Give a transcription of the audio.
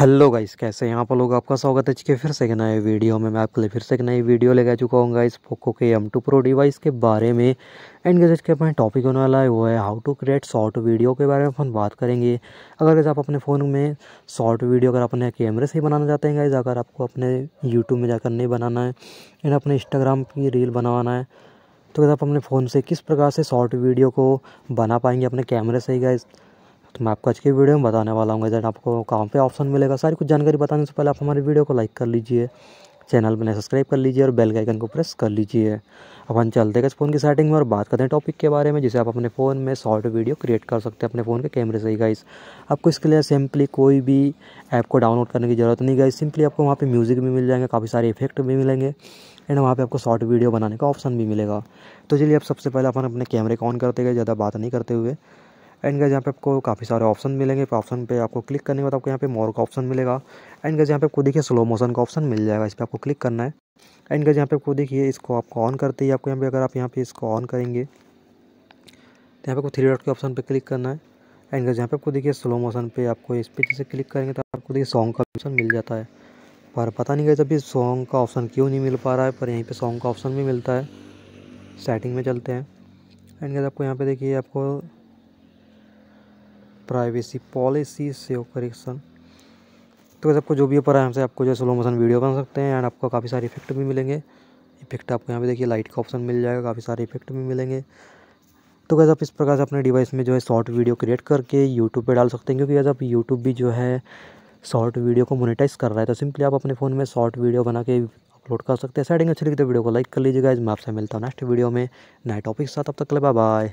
hello guys कैसे हैं आप लोग आपका स्वागत है के फिर से एक नए वीडियो में मैं आपके लिए फिर से एक नई वीडियो लेकर चुका हूँ गाइस पोको के एम टू प्रो डिवाइस के बारे में एंड गजट के अपना टॉपिक होने वाला है वो है how to create short video के बारे में अपन बात करेंगे अगर गैस आप अपने फ़ोन में शॉर्ट वीडियो अगर अपने कैमरे से ही बनाना चाहते हैं गाइज अगर आपको अपने यूट्यूब में जाकर नहीं बनाना है एंड अपने इंस्टाग्राम की रील बनवाना है तो गैस आप अपने फ़ोन से किस प्रकार से शॉर्ट वीडियो को बना पाएंगे अपने कैमरे से ही गाइज़ तो मैं आपको आज के वीडियो में बताने वाला हूँ जैन आपको कहाँ पे ऑप्शन मिलेगा सारी कुछ जानकारी बताने से पहले आप हमारे वीडियो को लाइक कर लीजिए चैनल बने सब्सक्राइब कर लीजिए और बेल आइकन को प्रेस कर लीजिए अब हम चलते हैं इस फ़ोन की सेटिंग में और बात करते हैं टॉपिक के बारे में जिसे आप अपने फ़ोन में शॉर्ट वीडियो क्रिएट कर सकते हैं अपने फ़ोन के कैमरे से ही गाइस आपको इसके लिए सिंपली कोई भी ऐप को डाउनलोड करने की ज़रूरत नहीं गाइस सिंपली आपको वहाँ पर म्यूज़िक भी मिल जाएंगे काफ़ी सारे इफेक्ट भी मिलेंगे एंड वहाँ पर आपको शॉर्ट वीडियो बनाने का ऑप्शन भी मिलेगा तो चलिए आप सबसे पहले अपन अपने कैमरे को ऑन करते गए ज़्यादा बात नहीं करते हुए एंड गज यहाँ पे आपको काफ़ी सारे ऑप्शन मिलेंगे ऑप्शन पे आपको क्लिक करने के बाद आपको यहाँ पे मोर का ऑप्शन मिलेगा एंड गज यहाँ पे आपको देखिए स्लो मोशन का ऑप्शन मिल जाएगा इस पर आपको क्लिक करना है एंड गज यहाँ पे आपको देखिए इसको आपको ऑन करते ही आपको यहाँ पे अगर आप यहाँ पे इसको ऑन करेंगे तो यहाँ पे आपको थ्री डॉट के ऑप्शन पर क्लिक करना है एंड गज यहाँ पे आपको देखिए स्लो मोशन पर आपको इस पर जैसे क्लिक करेंगे तो आपको देखिए सॉन्ग का ऑप्शन मिल जाता है पर पता नहीं गया अभी सॉन्ग का ऑप्शन क्यों नहीं मिल पा रहा है पर यहीं पर सॉन्ग का ऑप्शन भी मिलता है सेटिंग में चलते हैं एंड गज आपको यहाँ पे देखिए आपको प्राइवेसी पॉलिसी सेव करेक्शन तो वैसे आपको जो भी ऊपर आराम से आपको जो स्लो मोशन वीडियो बना सकते हैं एंड आपको काफ़ी सारे इफेक्ट भी मिलेंगे इफेक्ट आपको यहाँ पे देखिए लाइट का ऑप्शन मिल जाएगा काफ़ी सारे इफेक्ट भी मिलेंगे तो वैसे आप इस प्रकार से अपने डिवाइस में जो है शॉर्ट वीडियो क्रिएट करके यूट्यूब पे डाल सकते हैं क्योंकि वैसे आप यूट्यूब भी जो है शॉर्ट वीडियो को मोनिटाइज़ कर रहा है तो सिंपली आप अपने फ़ोन में शॉर्ट वीडियो बना के अपलोड कर सकते हैं साइडिंग अच्छी लगी तो वीडियो को लाइक कर लीजिएगा इस मैं आपसे मिलता हूँ नेक्स्ट वीडियो में नए टॉपिक के साथ अब तक ले बाय